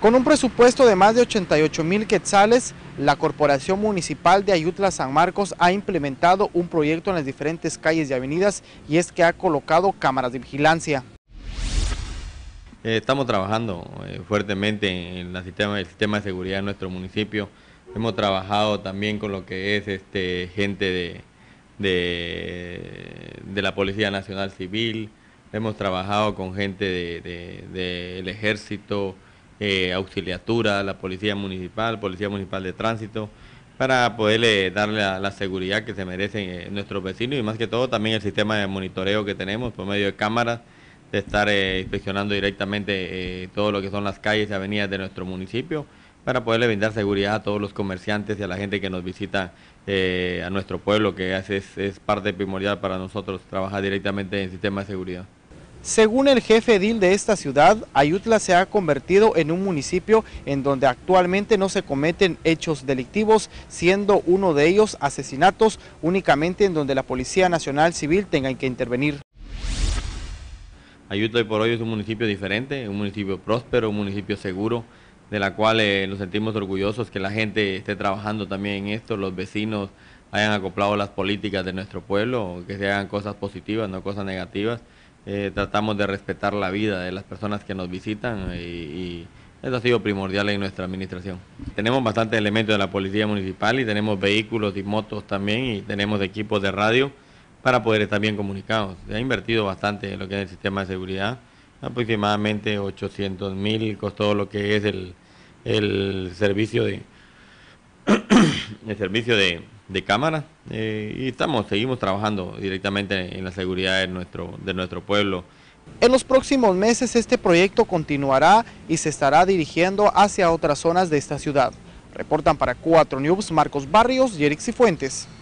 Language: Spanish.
Con un presupuesto de más de 88 mil quetzales, la Corporación Municipal de Ayutla San Marcos ha implementado un proyecto en las diferentes calles y avenidas y es que ha colocado cámaras de vigilancia. Eh, estamos trabajando eh, fuertemente en el sistema de seguridad de nuestro municipio. Hemos trabajado también con lo que es este, gente de, la Policía Nacional Civil, hemos trabajado con gente del de, Ejército, eh, auxiliatura, la policía municipal, policía municipal de tránsito, para poderle eh, darle la, seguridad que se merecen eh, nuestros vecinos y más que todo también el sistema de monitoreo que tenemos por medio de cámaras, de estar inspeccionando directamente todo lo que son las calles y avenidas de nuestro municipio para poderle brindar seguridad a todos los comerciantes y a la gente que nos visita a nuestro pueblo, que es, es parte primordial para nosotros trabajar directamente en el sistema de seguridad. Según el jefe edil de esta ciudad, Ayutla se ha convertido en un municipio en donde actualmente no se cometen hechos delictivos, siendo uno de ellos asesinatos, únicamente en donde la Policía Nacional Civil tenga que intervenir. Ayutla hoy por hoy es un municipio diferente, un municipio próspero, un municipio seguro, de la cual eh, nos sentimos orgullosos que la gente esté trabajando también en esto, los vecinos hayan acoplado las políticas de nuestro pueblo, que se hagan cosas positivas, no cosas negativas. Eh, tratamos de respetar la vida de las personas que nos visitan eh, y, eso ha sido primordial en nuestra administración. Tenemos bastantes elementos de la Policía Municipal y tenemos vehículos y motos también y tenemos equipos de radio para poder estar bien comunicados. Se ha invertido bastante en lo que es el sistema de seguridad, aproximadamente 800 mil costó lo que es el, el servicio de... el servicio de de cámara eh, y estamos, seguimos trabajando directamente en la seguridad de nuestro, de nuestro pueblo. En los próximos meses este proyecto continuará y se estará dirigiendo hacia otras zonas de esta ciudad. Reportan para Cuatro News Marcos Barrios y Eric Cifuentes.